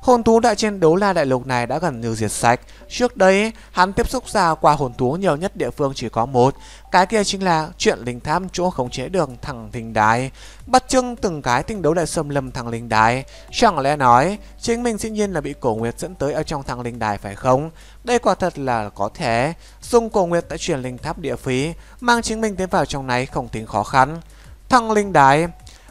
Hồn thú đại trên đấu la đại lục này đã gần như diệt sạch. Trước đây, hắn tiếp xúc ra qua hồn thú nhiều nhất địa phương chỉ có một. Cái kia chính là chuyện linh thám chỗ khống chế đường thằng linh đài. Bắt chưng từng cái tinh đấu đại xâm lâm thằng linh đài. Chẳng lẽ nói, chính mình dĩ nhiên là bị cổ nguyệt dẫn tới ở trong thằng linh đài phải không? Đây quả thật là có thể. Dùng cổ nguyệt đã chuyển linh tháp địa phí, mang chính mình tiến vào trong này không tính khó khăn. Thằng linh đài.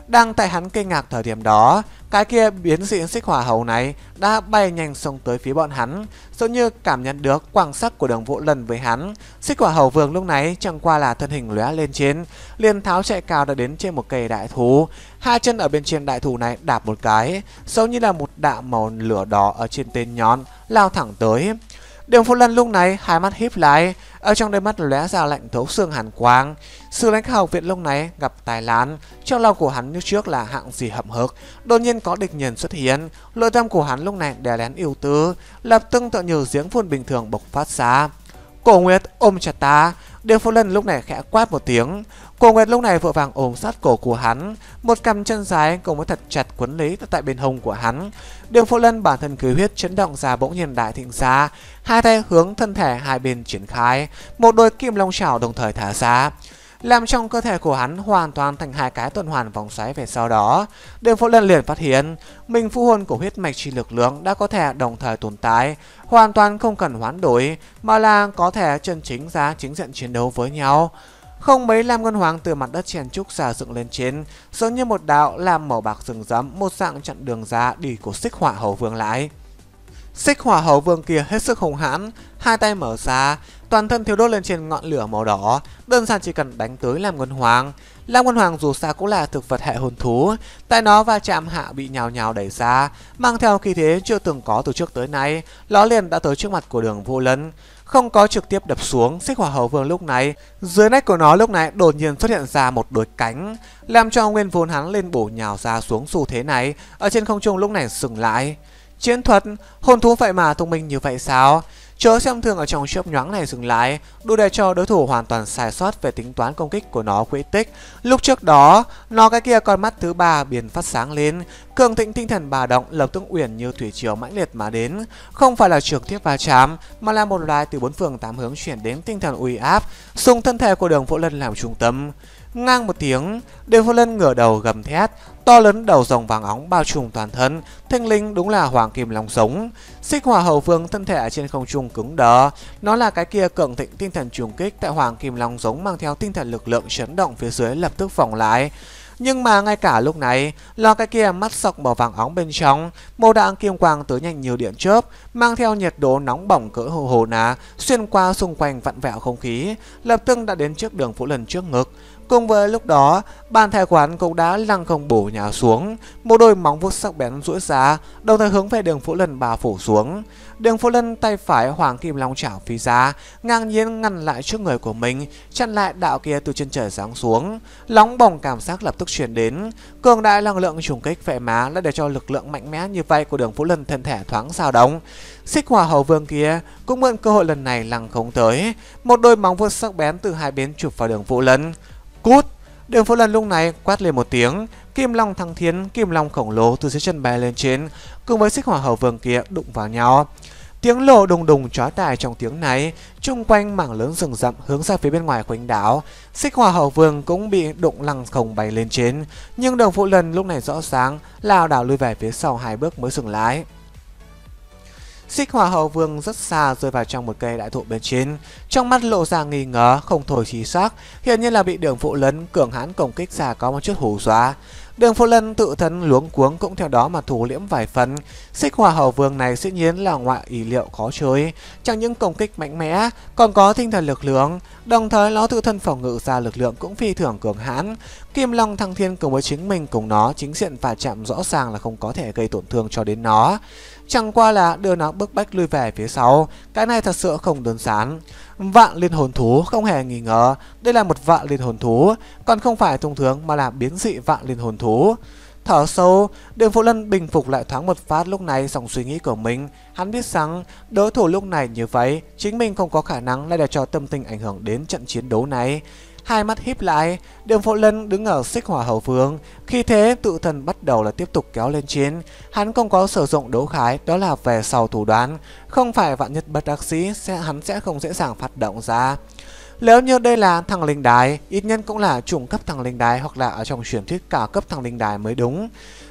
đang tại hắn kinh ngạc thời điểm đó, cái kia biến dị xích hỏa hầu này đã bay nhanh xông tới phía bọn hắn, dường như cảm nhận được quang sắc của đường vũ lần với hắn. Xích hỏa hầu vương lúc này chẳng qua là thân hình lóe lên trên, liền tháo chạy cao đã đến trên một cây đại thú. Hai chân ở bên trên đại thú này đạp một cái, giống như là một đạm màu lửa đỏ ở trên tên nhón, lao thẳng tới. Đường vũ lần lúc này hai mắt híp lại, ở trong đôi mắt lóe ra lạnh thấu xương hàn quang, sư lãnh khảo viện lúc này gặp tài lán, trong lòng của hắn như trước là hạng gì hậm hực, đột nhiên có địch nhân xuất hiện, lôi tâm của hắn lúc này đè lén yêu tư, lập tức tựa như giếng phun bình thường bộc phát ra. Cổ Nguyệt ôm chặt ta, Điêu Phố Lân lúc này khẽ quát một tiếng, Cổ Nguyệt lúc này vội vàng ôm sát cổ của hắn, một cầm chân trái cùng với thật chặt quấn lấy tại bên hông của hắn. Điêu Phố Lân bản thân cứ huyết chấn động ra bỗng nhiên đại thịnh ra, hai tay hướng thân thể hai bên triển khai, một đôi kim long chảo đồng thời thả ra làm trong cơ thể của hắn hoàn toàn thành hai cái tuần hoàn vòng xoáy về sau đó. Đường Phượng Lân liền phát hiện, mình phụ hồn của huyết mạch chi lực lượng đã có thể đồng thời tồn tại, hoàn toàn không cần hoán đổi, mà là có thể chân chính ra chính diện chiến đấu với nhau. Không mấy lam ngân hoàng từ mặt đất chèn trúc xà dựng lên trên, giống như một đạo làm màu bạc rừng rậm một dạng chặn đường ra đi của xích hỏa hầu vương lại. Xích hỏa hầu vương kia hết sức hùng hãn, hai tay mở ra, Toàn thân thiếu đốt lên trên ngọn lửa màu đỏ, đơn giản chỉ cần đánh tới làm quân Hoàng. Lam quân Hoàng dù sao cũng là thực vật hệ hồn thú, tại nó va chạm hạ bị nhào nhào đẩy ra, mang theo khí thế chưa từng có từ trước tới nay, nó liền đã tới trước mặt của đường vô lân không có trực tiếp đập xuống xích hỏa hầu vương lúc này dưới nách của nó lúc này đột nhiên xuất hiện ra một đôi cánh làm cho nguyên vốn hắn lên bổ nhào ra xuống xu thế này ở trên không trung lúc này dừng lại chiến thuật hồn thú vậy mà thông minh như vậy sao Chớ xem thường ở trong chớp nhoáng này dừng lại, đủ để cho đối thủ hoàn toàn sai sót về tính toán công kích của nó quỹ tích. Lúc trước đó, nó cái kia con mắt thứ ba biển phát sáng lên, Cường thịnh tinh thần bà động lập tức uyển như thủy triều mãnh liệt mà đến, không phải là trực tiếp va chạm, mà là một loại từ bốn phương tám hướng chuyển đến tinh thần uy áp, dùng thân thể của đường Vũ Lân làm trung tâm. Ngang một tiếng, đường Vũ Lân ngửa đầu gầm thét, to lớn đầu rồng vàng óng bao trùm toàn thân, thanh linh đúng là hoàng kim long sống. Xích hỏa hầu phương thân thể trên không trung cứng đờ, nó là cái kia cường thịnh tinh thần trùng kích tại hoàng kim long giống mang theo tinh thần lực lượng chấn động phía dưới lập tức vòng lại. Nhưng mà ngay cả lúc này, lo cái kia mắt sọc màu vàng óng bên trong, màu đạn kim quang tới nhanh như điện chớp, mang theo nhiệt độ nóng bỏng cỡ hồ hồ ná, xuyên qua xung quanh vặn vẹo không khí, lập tức đã đến trước đường Vũ Lần trước ngực. Cùng với lúc đó, bàn thái quán cũng đã lăng không bổ nhào xuống, một đôi móng vuốt sắc bén rũi ra, đồng thời hướng về đường Phú Lân bà phủ xuống. Đường Phú Lân tay phải hoàng kim long chảo phi ra, ngang nhiên ngăn lại trước người của mình, chặn lại đạo kia từ trên trời giáng xuống. Lóng bỏng cảm giác lập tức truyền đến, cường đại năng lượng trùng kích vệ má đã để cho lực lượng mạnh mẽ như vậy của đường Phú Lân thân thể thoáng sao động. Xích hỏa hầu vương kia cũng mượn cơ hội lần này lăng không tới, một đôi móng vuốt sắc bén từ hai bên chụp vào đường Phú Lân. Cút! Đường phố lần lúc này quát lên một tiếng, kim long thăng thiên kim long khổng lồ từ dưới chân bay lên trên, cùng với xích hỏa hầu vương kia đụng vào nhau. Tiếng lộ đùng đùng chóa tai trong tiếng này, chung quanh mảng lớn rừng rậm hướng ra phía bên ngoài quanh đảo. Xích hỏa hầu vương cũng bị đụng lăng không bay lên trên, nhưng đường phụ lần lúc này rõ sáng lao đảo lùi về phía sau hai bước mới dừng lại Xích hỏa hầu vương rất xa rơi vào trong một cây đại thụ bên trên. Trong mắt lộ ra nghi ngờ, không thổi trí xác, hiển nhiên là bị đường phụ lấn cường hãn công kích ra có một chút hù dọa. Đường phụ lân tự thân luống cuống cũng theo đó mà thủ liễm vài phần. Xích hỏa hầu vương này dĩ nhiên là ngoại ý liệu khó chơi. Chẳng những công kích mạnh mẽ, còn có tinh thần lực lượng. Đồng thời nó tự thân phòng ngự ra lực lượng cũng phi thường cường hãn. Kim Long Thăng Thiên cùng với chính mình cùng nó chính diện và chạm rõ ràng là không có thể gây tổn thương cho đến nó chẳng qua là đưa nó bức bách lui về phía sau. Cái này thật sự không đơn giản. Vạn liên hồn thú không hề nghi ngờ, đây là một vạn liên hồn thú, còn không phải thông thường mà là biến dị vạn liên hồn thú. Thở sâu, đường phụ lân bình phục lại thoáng một phát lúc này dòng suy nghĩ của mình. Hắn biết rằng đối thủ lúc này như vậy, chính mình không có khả năng lại để cho tâm tình ảnh hưởng đến trận chiến đấu này hai mắt híp lại, đường Phộ Lân đứng ở xích hỏa hậu phương, khi thế tự thần bắt đầu là tiếp tục kéo lên chiến. Hắn không có sử dụng đấu khái, đó là về sau thủ đoán, không phải vạn nhất bất đắc sĩ sẽ hắn sẽ không dễ dàng phát động ra. Nếu như đây là thằng linh đài, ít nhất cũng là chủng cấp thằng linh đài hoặc là ở trong truyền thuyết cả cấp thằng linh đài mới đúng.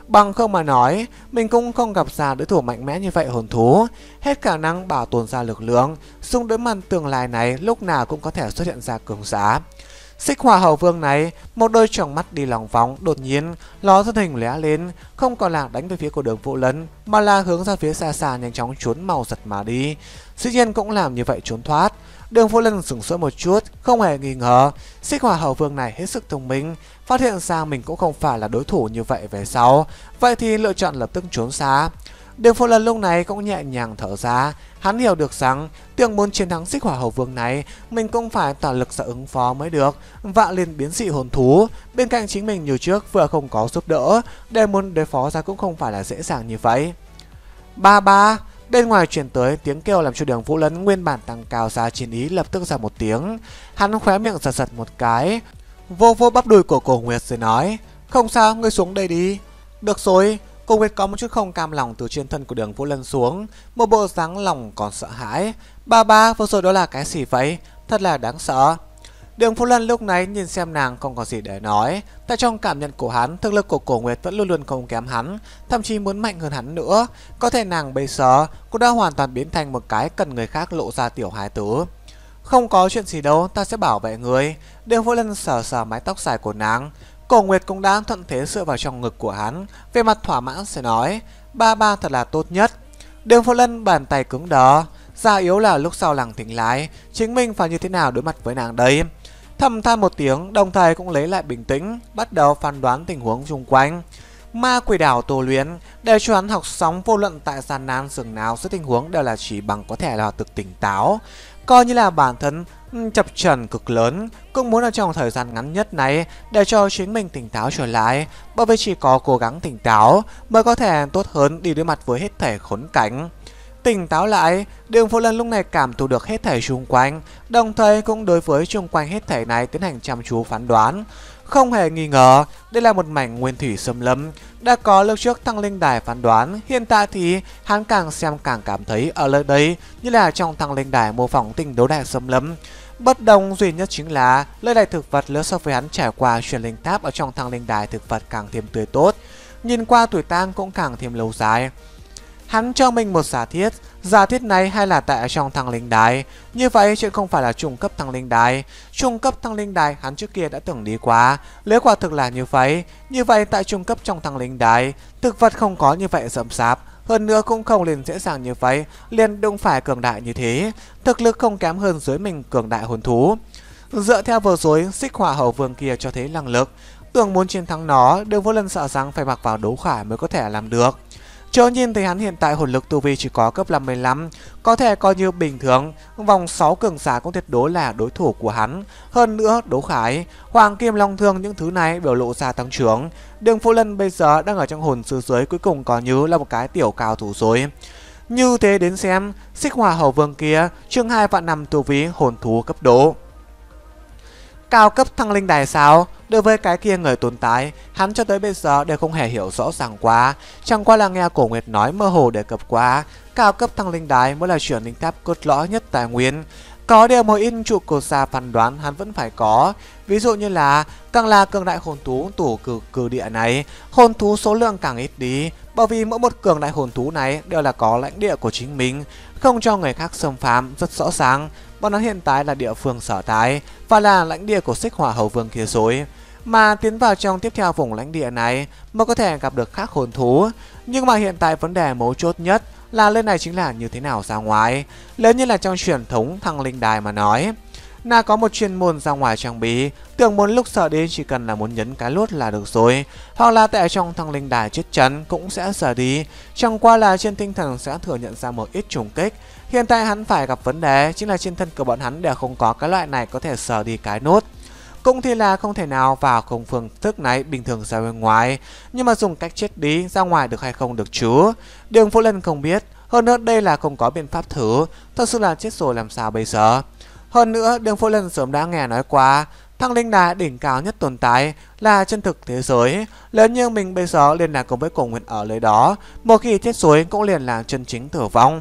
Bằng không mà nói, mình cũng không gặp ra đối thủ mạnh mẽ như vậy hồn thú, hết khả năng bảo tồn ra lực lượng, xung đối màn tương lai này lúc nào cũng có thể xuất hiện ra cường giá. Xích hỏa hầu vương này, một đôi tròng mắt đi lòng vòng, đột nhiên, ló thân hình lóe lên, không còn là đánh về phía của đường vũ lấn, mà là hướng ra phía xa xa nhanh chóng trốn màu giật mà đi. sĩ nhân cũng làm như vậy trốn thoát. Đường vũ lân sửng sốt một chút, không hề nghi ngờ, xích hỏa hầu vương này hết sức thông minh, phát hiện ra mình cũng không phải là đối thủ như vậy về sau, vậy thì lựa chọn lập tức trốn xa. Đường Phổ Lần lúc này cũng nhẹ nhàng thở ra, hắn hiểu được rằng tưởng muốn chiến thắng xích hỏa hầu vương này, mình cũng phải toàn lực sợ ứng phó mới được, vạn liền biến dị hồn thú, bên cạnh chính mình như trước vừa không có giúp đỡ, để muốn đối phó ra cũng không phải là dễ dàng như vậy. Ba ba, bên ngoài chuyển tới tiếng kêu làm cho đường Vũ Lấn nguyên bản tăng cao ra chiến ý lập tức ra một tiếng, hắn khóe miệng giật giật một cái, vô vô bắp đùi của cổ Nguyệt rồi nói, không sao, ngươi xuống đây đi. Được rồi, cô Nguyệt có một chút không cam lòng từ trên thân của đường Vũ Lân xuống, một bộ dáng lòng còn sợ hãi. Ba ba, vừa rồi đó là cái gì vậy? Thật là đáng sợ. Đường Vũ Lân lúc này nhìn xem nàng không có gì để nói. Tại trong cảm nhận của hắn, thực lực của cổ Nguyệt vẫn luôn luôn không kém hắn, thậm chí muốn mạnh hơn hắn nữa. Có thể nàng bây giờ cũng đã hoàn toàn biến thành một cái cần người khác lộ ra tiểu hài tử. Không có chuyện gì đâu, ta sẽ bảo vệ người. Đường Vũ Lân sờ sờ mái tóc dài của nàng. Cổ Nguyệt cũng đã thuận thế dựa vào trong ngực của hắn, về mặt thỏa mãn sẽ nói, ba ba thật là tốt nhất. Đường Phổ Lân bàn tay cứng đó, ra yếu là lúc sau làng thỉnh lái, chính mình phải như thế nào đối mặt với nàng đây? Thầm than một tiếng, đồng thời cũng lấy lại bình tĩnh, bắt đầu phán đoán tình huống xung quanh. Ma quỷ đảo tổ luyến, để cho hắn học sóng vô luận tại sàn nan rừng nào giữa tình huống đều là chỉ bằng có thể là thực tỉnh táo. Coi như là bản thân chập trần cực lớn, cũng muốn ở trong thời gian ngắn nhất này để cho chính mình tỉnh táo trở lại, bởi vì chỉ có cố gắng tỉnh táo mới có thể tốt hơn đi đối mặt với hết thể khốn cảnh. Tỉnh táo lại, đường phụ lân lúc này cảm thụ được hết thể xung quanh, đồng thời cũng đối với xung quanh hết thể này tiến hành chăm chú phán đoán. Không hề nghi ngờ, đây là một mảnh nguyên thủy xâm lâm Đã có lâu trước thăng linh đài phán đoán, hiện tại thì hắn càng xem càng cảm thấy ở nơi đấy như là trong thăng linh đài mô phỏng tình đấu đài xâm lâm Bất đồng duy nhất chính là nơi đài thực vật lớn so với hắn trải qua truyền linh tháp ở trong thăng linh đài thực vật càng thêm tươi tốt, nhìn qua tuổi tang cũng càng thêm lâu dài. Hắn cho mình một giả thiết Giả thuyết này hay là tại trong thăng linh đài Như vậy chuyện không phải là trung cấp thăng linh đài Trung cấp thăng linh đài hắn trước kia đã từng đi qua Nếu quả thực là như vậy Như vậy tại trung cấp trong thăng linh đài Thực vật không có như vậy rậm rạp hơn nữa cũng không liền dễ dàng như vậy liền đụng phải cường đại như thế Thực lực không kém hơn dưới mình cường đại hồn thú Dựa theo vừa rồi Xích hỏa hầu vương kia cho thấy năng lực Tưởng muốn chiến thắng nó Đừng vô lần sợ rằng phải mặc vào đấu khải mới có thể làm được Chớ nhìn thấy hắn hiện tại hồn lực tu vi chỉ có cấp 55, có thể coi như bình thường, vòng 6 cường giả cũng tuyệt đối là đối thủ của hắn. Hơn nữa, đấu khải, hoàng kim long thương những thứ này biểu lộ ra tăng trưởng. Đường Phú Lân bây giờ đang ở trong hồn sư dưới cuối cùng coi như là một cái tiểu cao thủ rồi. Như thế đến xem, xích hòa hầu vương kia, chương 2 vạn năm tu vi hồn thú cấp độ. Cao cấp thăng linh đài sao? Đối với cái kia người tồn tại, hắn cho tới bây giờ đều không hề hiểu rõ ràng quá, chẳng qua là nghe cổ nguyệt nói mơ hồ đề cập quá, cao cấp thăng linh đài mới là chuyển linh tháp cốt lõi nhất tài nguyên. Có điều một in trụ cột xa phán đoán hắn vẫn phải có, ví dụ như là càng là cường đại hồn thú tủ cử cử địa này, hồn thú số lượng càng ít đi, bởi vì mỗi một cường đại hồn thú này đều là có lãnh địa của chính mình, không cho người khác xâm phạm rất rõ ràng, bọn hắn hiện tại là địa phương sở tại và là lãnh địa của xích hỏa hầu vương kia rồi mà tiến vào trong tiếp theo vùng lãnh địa này mới có thể gặp được khác hồn thú. Nhưng mà hiện tại vấn đề mấu chốt nhất là lên này chính là như thế nào ra ngoài. lớn như là trong truyền thống thăng linh đài mà nói, là có một chuyên môn ra ngoài trang bị, tưởng muốn lúc sợ đi chỉ cần là muốn nhấn cái lút là được rồi, hoặc là tại trong thăng linh đài chết chắn cũng sẽ sợ đi, chẳng qua là trên tinh thần sẽ thừa nhận ra một ít trùng kích. Hiện tại hắn phải gặp vấn đề chính là trên thân của bọn hắn đều không có cái loại này có thể sờ đi cái nốt. Cũng thì là không thể nào vào không phương thức này bình thường ra bên ngoài, nhưng mà dùng cách chết đi ra ngoài được hay không được chứ? Đường Vũ Lân không biết, hơn nữa đây là không có biện pháp thử, thật sự là chết rồi làm sao bây giờ? Hơn nữa, Đường Phô Lân sớm đã nghe nói qua, thăng linh đà đỉnh cao nhất tồn tại là chân thực thế giới. Lớn như mình bây giờ liền là cùng với cổ nguyện ở nơi đó, một khi chết rồi cũng liền là chân chính tử vong.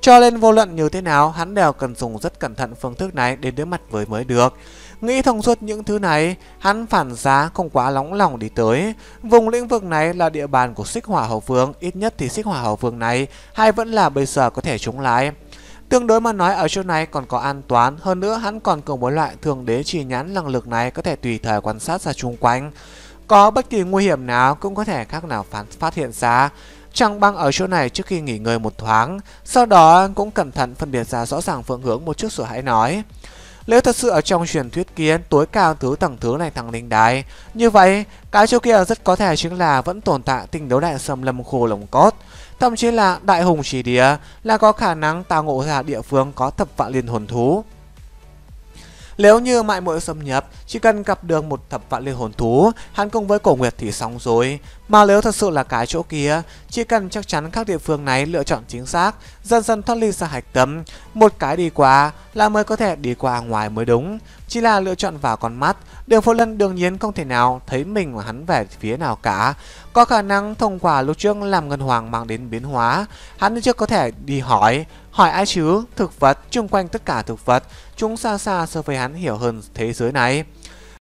Cho nên vô luận như thế nào, hắn đều cần dùng rất cẩn thận phương thức này để đối mặt với mới được. Nghĩ thông suốt những thứ này, hắn phản giá không quá nóng lòng đi tới. Vùng lĩnh vực này là địa bàn của xích hỏa hậu vương, ít nhất thì xích hỏa hậu vương này hay vẫn là bây giờ có thể chống lại Tương đối mà nói ở chỗ này còn có an toàn hơn nữa hắn còn cùng với loại thường đế chỉ nhãn năng lực này có thể tùy thời quan sát ra chung quanh. Có bất kỳ nguy hiểm nào cũng có thể khác nào phán phát hiện ra. Trăng băng ở chỗ này trước khi nghỉ ngơi một thoáng, sau đó cũng cẩn thận phân biệt ra rõ ràng phương hướng một chút rồi hãy nói. Nếu thật sự ở trong truyền thuyết kiến tối cao thứ tầng thứ này thằng linh đài như vậy cái chỗ kia rất có thể chính là vẫn tồn tại tinh đấu đại xâm lâm khô lồng cốt. Thậm chí là đại hùng chỉ địa là có khả năng tạo ngộ ra địa phương có thập vạn liên hồn thú. Nếu như mại muội xâm nhập, chỉ cần gặp được một thập vạn linh hồn thú, hắn cùng với cổ nguyệt thì xong rồi. Mà nếu thật sự là cái chỗ kia, chỉ cần chắc chắn các địa phương này lựa chọn chính xác, dần dần thoát ly ra hạch tâm, một cái đi qua là mới có thể đi qua ngoài mới đúng. Chỉ là lựa chọn vào con mắt, đường phố lân đương nhiên không thể nào thấy mình và hắn về phía nào cả. Có khả năng thông qua lúc trước làm ngân hoàng mang đến biến hóa, hắn trước có thể đi hỏi, hỏi ai chứ, thực vật, chung quanh tất cả thực vật, chúng xa xa so với hắn hiểu hơn thế giới này.